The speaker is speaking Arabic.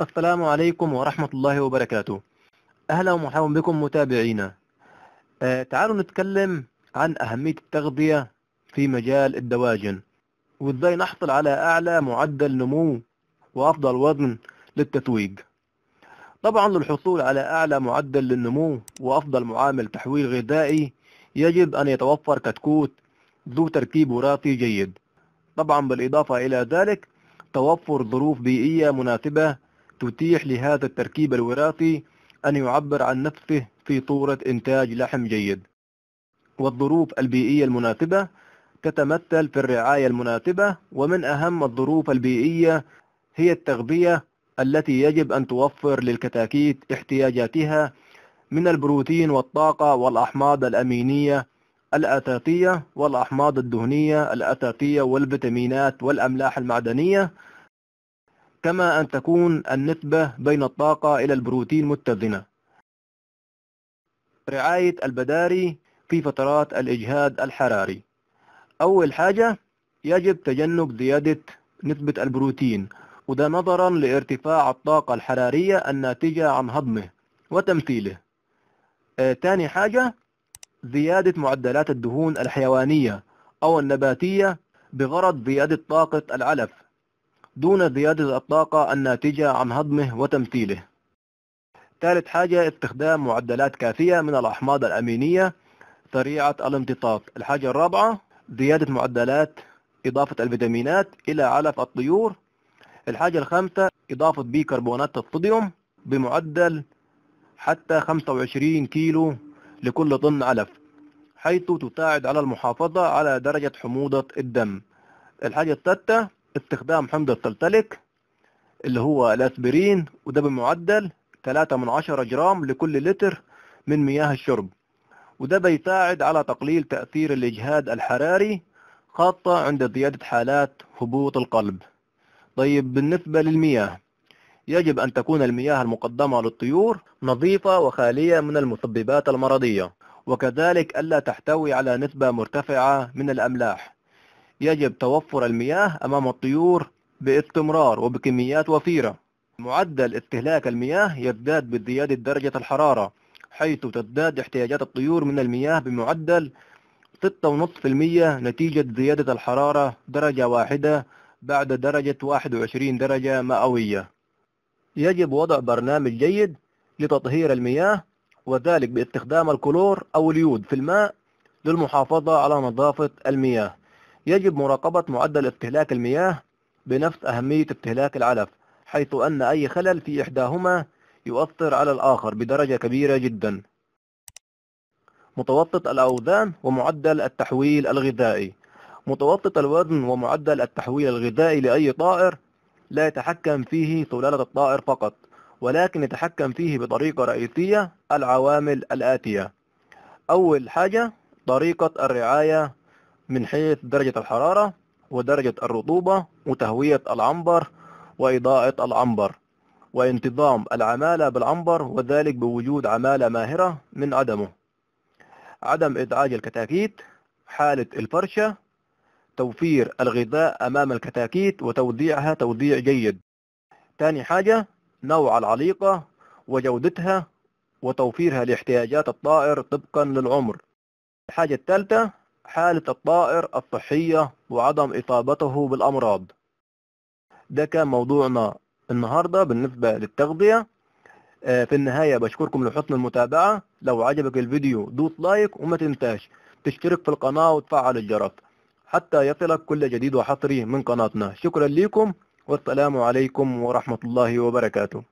السلام عليكم ورحمة الله وبركاته أهلا ومرحبا بكم متابعينا آه تعالوا نتكلم عن أهمية التغذية في مجال الدواجن وإزاي نحصل على أعلى معدل نمو وأفضل وزن للتتويج طبعا للحصول على أعلى معدل للنمو وأفضل معامل تحويل غذائي يجب أن يتوفر كتكوت ذو تركيب وراثي جيد طبعا بالإضافة إلى ذلك توفر ظروف بيئية مناسبة تتيح لهذا التركيب الوراثي أن يعبر عن نفسه في صورة إنتاج لحم جيد والظروف البيئية المناسبة تتمثل في الرعاية المناسبة ومن أهم الظروف البيئية هي التغذية التي يجب أن توفر للكتاكيت احتياجاتها من البروتين والطاقة والأحماض الأمينية الأساسية والأحماض الدهنية الأساسية والفيتامينات والأملاح المعدنية كما أن تكون النسبة بين الطاقة إلى البروتين متزنة رعاية البداري في فترات الإجهاد الحراري أول حاجة يجب تجنب زيادة نسبة البروتين وده نظرا لارتفاع الطاقة الحرارية الناتجة عن هضمه وتمثيله آه تاني حاجة زيادة معدلات الدهون الحيوانية أو النباتية بغرض زيادة طاقة العلف دون زيادة الطاقة الناتجة عن هضمه وتمثيله ثالث حاجة استخدام معدلات كافية من الأحماض الأمينية سريعة الامتصاص الحاجة الرابعة زيادة معدلات إضافة الفيتامينات إلى علف الطيور الحاجة الخامسة إضافة بيكربونات الصوديوم بمعدل حتى 25 كيلو لكل طن علف حيث تساعد على المحافظة على درجة حموضة الدم الحاجة الثالثة استخدام حمض التلتلك اللي هو الاسبرين وده بمعدل 3 من 10 جرام لكل لتر من مياه الشرب وده بيساعد على تقليل تأثير الإجهاد الحراري خاصة عند زيادة حالات هبوط القلب طيب بالنسبة للمياه يجب أن تكون المياه المقدمة للطيور نظيفة وخالية من المسببات المرضية وكذلك ألا تحتوي على نسبة مرتفعة من الأملاح يجب توفر المياه أمام الطيور باستمرار وبكميات وفيرة معدل استهلاك المياه يزداد بزيادة درجة الحرارة حيث تزداد احتياجات الطيور من المياه بمعدل 6.5% نتيجة زيادة الحرارة درجة واحدة بعد درجة 21 درجة مئوية يجب وضع برنامج جيد لتطهير المياه وذلك باستخدام الكلور أو اليود في الماء للمحافظة على نظافة المياه يجب مراقبة معدل استهلاك المياه بنفس أهمية استهلاك العلف حيث أن أي خلل في إحداهما يؤثر على الآخر بدرجة كبيرة جدا متوسط الأوزان ومعدل التحويل الغذائي متوسط الوزن ومعدل التحويل الغذائي لأي طائر لا يتحكم فيه سلالة الطائر فقط ولكن يتحكم فيه بطريقة رئيسية العوامل الآتية أول حاجة طريقة الرعاية من حيث درجة الحرارة ودرجة الرطوبة وتهوية العنبر وإضاءة العنبر وانتظام العمالة بالعنبر وذلك بوجود عمالة ماهرة من عدمه عدم إدعاج الكتاكيت حالة الفرشة توفير الغذاء أمام الكتاكيت وتوديعها توديع جيد تاني حاجة نوع العليقة وجودتها وتوفيرها لاحتياجات الطائر طبقا للعمر الحاجة الثالثة حالة الطائر الصحية وعدم إصابته بالأمراض ده كان موضوعنا النهاردة بالنسبة للتغذية آه، في النهاية بشكركم لحسن المتابعة لو عجبك الفيديو دوس لايك وما تنساش تشترك في القناة وتفعل الجرس حتى يصلك كل جديد وحصري من قناتنا شكرا لكم والسلام عليكم ورحمة الله وبركاته